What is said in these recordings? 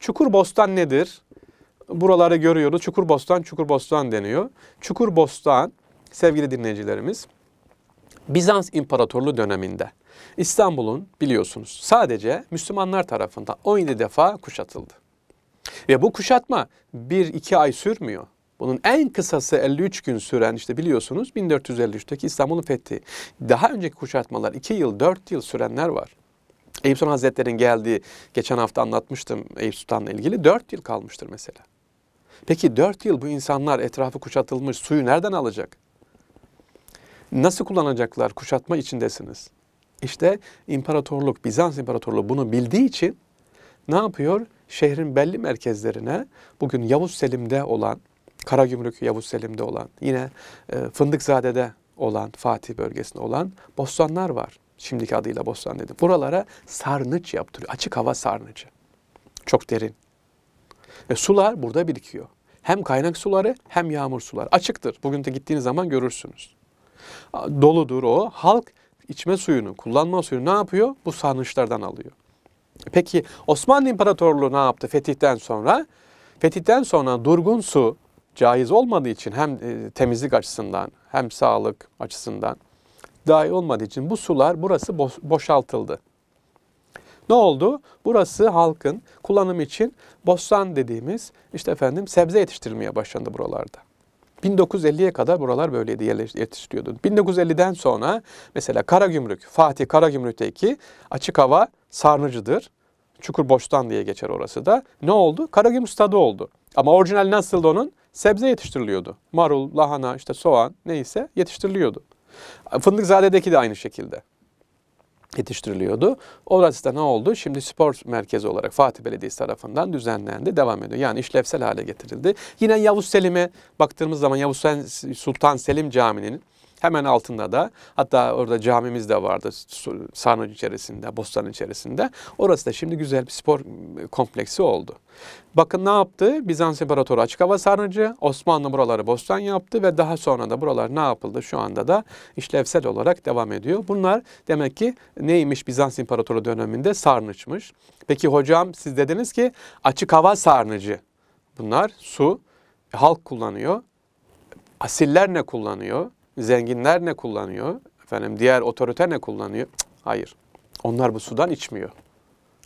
Çukur bostan nedir? Buraları görüyoruz. Çukur bostan, çukur bostan deniyor. Çukur bostan sevgili dinleyicilerimiz Bizans İmparatorluğu döneminde İstanbul'un biliyorsunuz sadece Müslümanlar tarafından 17 defa kuşatıldı. Ve bu kuşatma 1-2 ay sürmüyor. Bunun en kısası 53 gün süren işte biliyorsunuz 1453'teki İstanbul'un fethi. Daha önceki kuşatmalar 2 yıl 4 yıl sürenler var. Eyüp Sultan Hazretleri'nin geldiği, geçen hafta anlatmıştım Eyüp Sultan'la ilgili, dört yıl kalmıştır mesela. Peki dört yıl bu insanlar etrafı kuşatılmış, suyu nereden alacak? Nasıl kullanacaklar? Kuşatma içindesiniz. İşte imparatorluk, Bizans imparatorluğu bunu bildiği için ne yapıyor? Şehrin belli merkezlerine bugün Yavuz Selim'de olan, Karagümrük Yavuz Selim'de olan, yine e, Fındıkzade'de olan, Fatih bölgesinde olan bostanlar var. Şimdiki adıyla bostan dedi. Buralara sarnıç yaptırıyor. Açık hava sarnıcı. Çok derin. Ve sular burada birikiyor. Hem kaynak suları hem yağmur suları. Açıktır. Bugün de gittiğiniz zaman görürsünüz. Doludur o. Halk içme suyunu, kullanma suyunu ne yapıyor? Bu sarnıçlardan alıyor. Peki Osmanlı İmparatorluğu ne yaptı fetihten sonra? Fetihten sonra durgun su caiz olmadığı için hem e, temizlik açısından hem sağlık açısından dahi olmadığı için bu sular burası boşaltıldı. Ne oldu? Burası halkın kullanım için bostan dediğimiz işte efendim sebze yetiştirilmeye başlandı buralarda. 1950'ye kadar buralar böyleydi yetiştiriyordu. 1950'den sonra mesela Karagümrük, Fatih Karagümrük'teki açık hava sarnıcıdır. Çukur Boştan diye geçer orası da. Ne oldu? Karagümrük stadı oldu. Ama orijinal nasıldı onun? Sebze yetiştiriliyordu. Marul, lahana, işte soğan neyse yetiştiriliyordu. Fındıkzade'deki de aynı şekilde yetiştiriliyordu. Orası da ne oldu? Şimdi spor merkezi olarak Fatih Belediyesi tarafından düzenlendi, devam ediyor. Yani işlevsel hale getirildi. Yine Yavuz Selim'e baktığımız zaman Yavuz Sultan Selim Camii'nin Hemen altında da hatta orada camimiz de vardı sahanın içerisinde, bostanın içerisinde. Orası da şimdi güzel bir spor ıı, kompleksi oldu. Bakın ne yaptı? Bizans İmparatoru açık hava sarnıcı, Osmanlı buraları bostan yaptı ve daha sonra da buralar ne yapıldı? Şu anda da işlevsel olarak devam ediyor. Bunlar demek ki neymiş Bizans İmparatoru döneminde? Sarnıçmış. Peki hocam siz dediniz ki açık hava sarnıcı. Bunlar su, halk kullanıyor, asiller ne kullanıyor? zenginler ne kullanıyor? Efendim diğer otoriter ne kullanıyor? Cık, hayır. Onlar bu sudan içmiyor.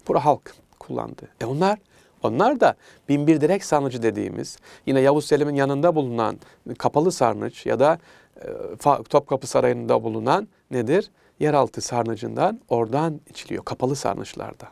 Bura halk kullandı. E onlar onlar da binbir direk sarnıcı dediğimiz yine Yavuz Selim'in yanında bulunan kapalı sarnıç ya da e, Topkapı Sarayı'nda bulunan nedir? Yeraltı sarnıcından oradan içiliyor kapalı sarnıçlarda.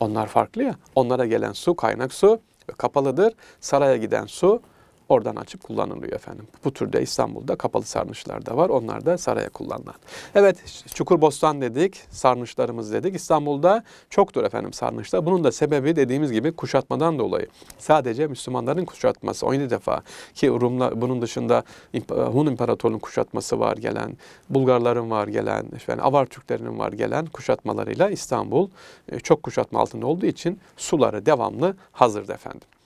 Onlar farklı ya. Onlara gelen su kaynak su kapalıdır. Saraya giden su Oradan açıp kullanılıyor efendim. Bu türde İstanbul'da kapalı sarnıçlar da var. Onlar da saraya kullanılan. Evet çukur bostan dedik, sarnıçlarımız dedik. İstanbul'da çoktur efendim sarnıçta. Bunun da sebebi dediğimiz gibi kuşatmadan dolayı. Sadece Müslümanların kuşatması 17 defa ki Rumlar bunun dışında Hun İmparatorluğu'nun kuşatması var gelen, Bulgarların var gelen, yani Avar Türklerinin var gelen kuşatmalarıyla İstanbul e, çok kuşatma altında olduğu için suları devamlı hazırdı efendim.